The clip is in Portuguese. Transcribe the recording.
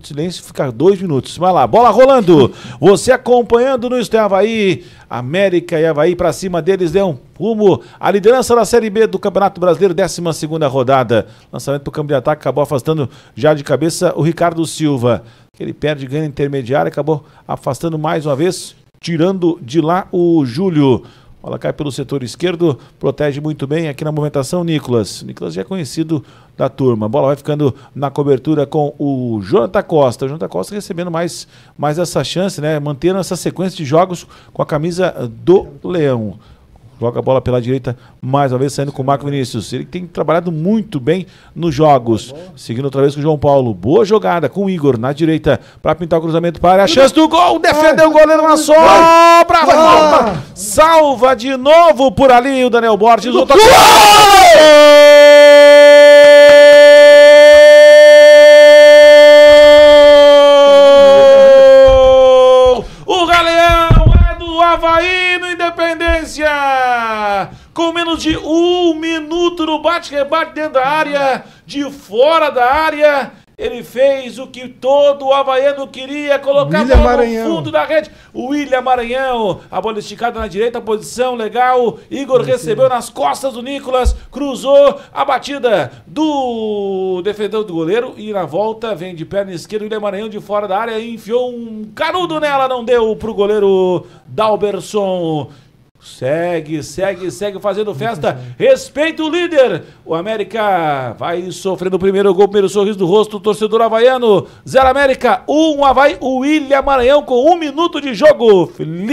minuto de silêncio fica ficar dois minutos. Vai lá, bola rolando. Você acompanhando no Estel Havaí. América e Havaí para cima deles deu né? um rumo à liderança da Série B do Campeonato Brasileiro, 12 rodada. Lançamento para o de ataque, acabou afastando já de cabeça o Ricardo Silva. Ele perde ganho intermediário, acabou afastando mais uma vez, tirando de lá o Júlio. Bola cai pelo setor esquerdo, protege muito bem aqui na movimentação Nicolas. Nicolas já é conhecido da turma. A bola vai ficando na cobertura com o Jonathan Costa. O Jonathan Costa recebendo mais, mais essa chance, né? Mantendo essa sequência de jogos com a camisa do Leão. Joga a bola pela direita, mais uma vez saindo com o Marco Vinícius. Ele tem trabalhado muito bem nos jogos. Seguindo outra vez com o João Paulo. Boa jogada com o Igor na direita para pintar o cruzamento para a chance do gol. Defendeu o goleiro na sobra. Vai, Salva de novo por ali o Daniel Borges. Outro... Gol! Aí no Independência. Com menos de um minuto no bate-rebate dentro da área, de fora da área. Ele fez o que todo o havaiano queria, colocar William bola Maranhão. no fundo da rede. William Maranhão, a bola esticada na direita, posição legal. Igor recebeu nas costas do Nicolas, cruzou a batida do defensor do goleiro e na volta vem de perna esquerda. William Maranhão de fora da área enfiou um canudo nela, não deu pro goleiro Dalberson. Segue, segue, segue fazendo festa. Respeita o líder. O América vai sofrendo o primeiro gol, primeiro sorriso do rosto do torcedor havaiano. Zero América, um Havaí, o William Maranhão com um minuto de jogo. Felipe.